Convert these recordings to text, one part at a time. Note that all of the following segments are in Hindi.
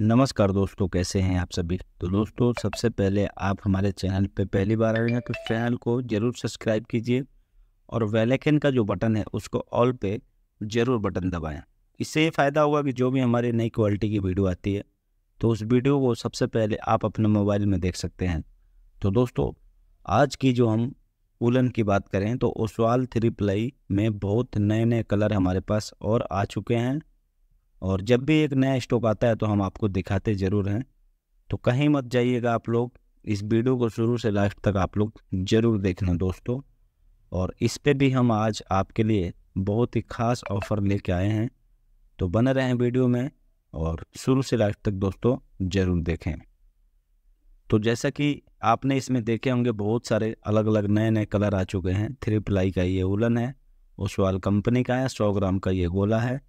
नमस्कार दोस्तों कैसे हैं आप सभी तो दोस्तों सबसे पहले आप हमारे चैनल पर पहली बार आए हैं तो चैनल को ज़रूर सब्सक्राइब कीजिए और वेलेकन का जो बटन है उसको ऑल पे ज़रूर बटन दबाएं इससे ये फ़ायदा होगा कि जो भी हमारी नई क्वालिटी की वीडियो आती है तो उस वीडियो को सबसे पहले आप अपने मोबाइल में देख सकते हैं तो दोस्तों आज की जो हम उलन की बात करें तो ओसवाल थ्री प्लाई में बहुत नए नए कलर हमारे पास और आ चुके हैं और जब भी एक नया स्टॉक आता है तो हम आपको दिखाते ज़रूर हैं तो कहीं मत जाइएगा आप लोग इस वीडियो को शुरू से लास्ट तक आप लोग ज़रूर देखना दोस्तों और इस पे भी हम आज आपके लिए बहुत ही ख़ास ऑफ़र लेके आए हैं तो बने रहें वीडियो में और शुरू से लास्ट तक दोस्तों ज़रूर देखें तो जैसा कि आपने इसमें देखे होंगे बहुत सारे अलग अलग नए नए कलर आ चुके हैं थ्री प्लाई का ये उलन है उसवाल कंपनी का है सौ ग्राम का ये गोला है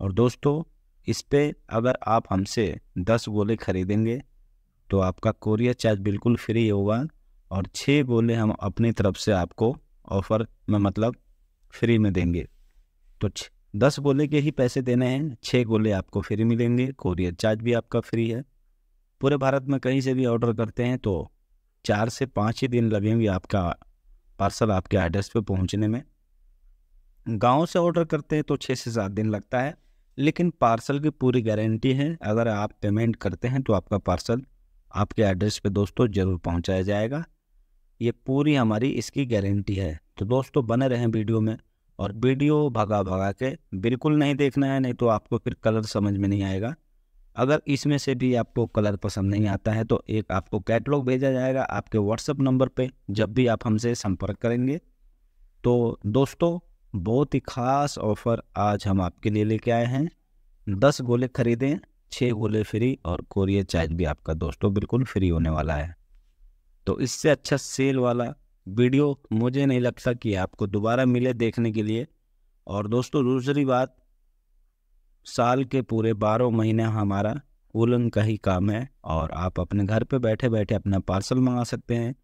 और दोस्तों इस पर अगर आप हमसे दस गोले ख़रीदेंगे तो आपका कोरियर चार्ज बिल्कुल फ्री होगा और छः गोले हम अपनी तरफ से आपको ऑफ़र में मतलब फ्री में देंगे तो दस गोले के ही पैसे देने हैं छः गोले आपको फ्री मिलेंगे कोरियर चार्ज भी आपका फ्री है पूरे भारत में कहीं से भी ऑर्डर करते हैं तो चार से पाँच ही दिन लगेंगे आपका पार्सल आपके एड्रेस पे पहुंचने में गांव से ऑर्डर करते हैं तो छः से सात दिन लगता है लेकिन पार्सल की पूरी गारंटी है अगर आप पेमेंट करते हैं तो आपका पार्सल आपके एड्रेस पे दोस्तों ज़रूर पहुंचाया जाएगा ये पूरी हमारी इसकी गारंटी है तो दोस्तों बने रहें वीडियो में और वीडियो भगा भगा के बिल्कुल नहीं देखना है नहीं तो आपको फिर कलर समझ में नहीं आएगा अगर इसमें से भी आपको कलर पसंद नहीं आता है तो एक आपको कैटलॉग भेजा जाएगा आपके व्हाट्सअप नंबर पर जब भी आप हमसे संपर्क करेंगे तो दोस्तों बहुत ही ख़ास ऑफ़र आज हम आपके लिए लेके आए हैं दस गोले खरीदें छः गोले फ्री और कोरियर चार्ज भी आपका दोस्तों बिल्कुल फ्री होने वाला है तो इससे अच्छा सेल वाला वीडियो मुझे नहीं लगता कि आपको दोबारा मिले देखने के लिए और दोस्तों दूसरी बात साल के पूरे बारह महीने हमारा उलन का ही काम है और आप अपने घर पे बैठे बैठे अपना पार्सल मंगा सकते हैं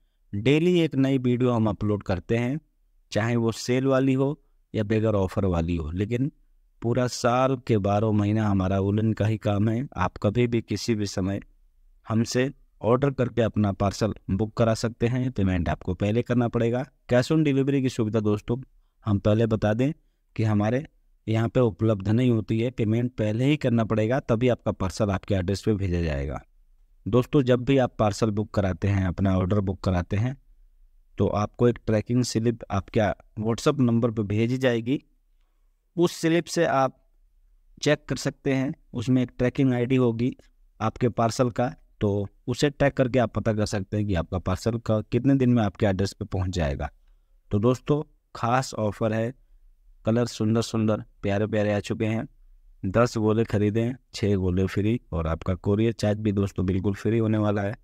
डेली एक नई वीडियो हम अपलोड करते हैं चाहे वो सेल वाली हो या बेगर ऑफर वाली हो लेकिन पूरा साल के बारह महीना हमारा उलन का ही काम है आप कभी भी किसी भी समय हमसे ऑर्डर करके अपना पार्सल बुक करा सकते हैं पेमेंट आपको पहले करना पड़ेगा कैश ऑन डिलीवरी की सुविधा दोस्तों हम पहले बता दें कि हमारे यहाँ पे उपलब्ध नहीं होती है पेमेंट पहले ही करना पड़ेगा तभी आपका पार्सल आपके एड्रेस पे भेजा जाएगा दोस्तों जब भी आप पार्सल बुक कराते हैं अपना ऑर्डर बुक कराते हैं तो आपको एक ट्रैकिंग स्लिप आपके व्हाट्सअप नंबर पर भेजी जाएगी उस स्लिप से आप चेक कर सकते हैं उसमें एक ट्रैकिंग आईडी होगी आपके पार्सल का तो उसे ट्रैक करके आप पता कर सकते हैं कि आपका पार्सल का कितने दिन में आपके एड्रेस पे पहुंच जाएगा तो दोस्तों खास ऑफर है कलर सुंदर सुंदर प्यारे प्यारे आ चुके हैं दस गोले खरीदें छः गोले फ्री और आपका कोरियर चार्ज भी दोस्तों बिल्कुल फ्री होने वाला है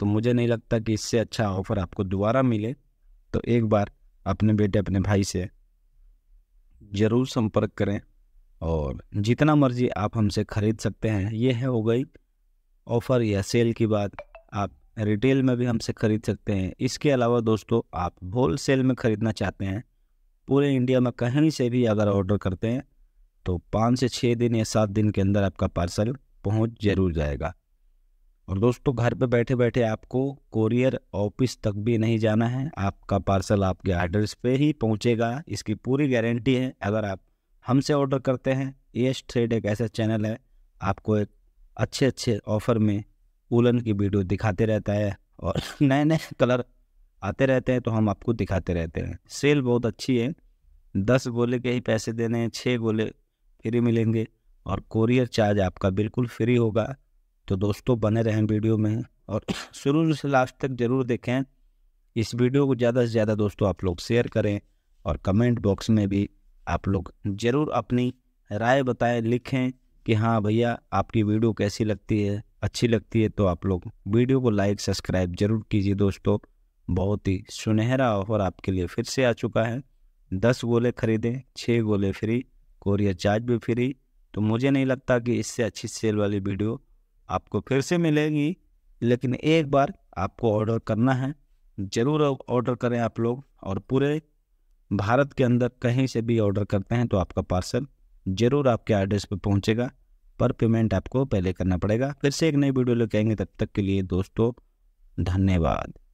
तो मुझे नहीं लगता कि इससे अच्छा ऑफ़र आपको दोबारा मिले तो एक बार अपने बेटे अपने भाई से ज़रूर संपर्क करें और जितना मर्ज़ी आप हमसे ख़रीद सकते हैं ये है हो गई ऑफ़र या सेल की बात आप रिटेल में भी हमसे ख़रीद सकते हैं इसके अलावा दोस्तों आप होल सेल में ख़रीदना चाहते हैं पूरे इंडिया में कहीं से भी अगर ऑर्डर करते हैं तो पाँच से छः दिन या सात दिन के अंदर आपका पार्सल पहुंच जरूर जाएगा और दोस्तों घर पे बैठे बैठे आपको कोरियर ऑफिस तक भी नहीं जाना है आपका पार्सल आपके एड्रेस पे ही पहुंचेगा इसकी पूरी गारंटी है अगर आप हमसे ऑर्डर करते हैं एस ट्रेड एक ऐसा चैनल है आपको एक अच्छे अच्छे ऑफर में उलन की वीडियो दिखाते रहता है और नए नए कलर आते रहते हैं तो हम आपको दिखाते रहते हैं सेल बहुत अच्छी है दस गोले के ही पैसे देने हैं छः गोले फ्री मिलेंगे और कोरियर चार्ज आपका बिल्कुल फ्री होगा तो दोस्तों बने रहें वीडियो में और शुरू से लास्ट तक ज़रूर देखें इस वीडियो को ज़्यादा से ज़्यादा दोस्तों आप लोग शेयर करें और कमेंट बॉक्स में भी आप लोग ज़रूर अपनी राय बताएं लिखें कि हाँ भैया आपकी वीडियो कैसी लगती है अच्छी लगती है तो आप लोग वीडियो को लाइक सब्सक्राइब ज़रूर कीजिए दोस्तों बहुत ही सुनहरा ऑफर आपके लिए फिर से आ चुका है दस गोले खरीदें छः गोले फ्री कोरियर चार्ज भी फ्री तो मुझे नहीं लगता कि इससे अच्छी सेल वाली वीडियो आपको फिर से मिलेगी लेकिन एक बार आपको ऑर्डर करना है ज़रूर ऑर्डर करें आप लोग और पूरे भारत के अंदर कहीं से भी ऑर्डर करते हैं तो आपका पार्सल ज़रूर आपके एड्रेस पर पहुंचेगा पर पेमेंट आपको पहले करना पड़ेगा फिर से एक नई वीडियो लेके आएंगे तब तक के लिए दोस्तों धन्यवाद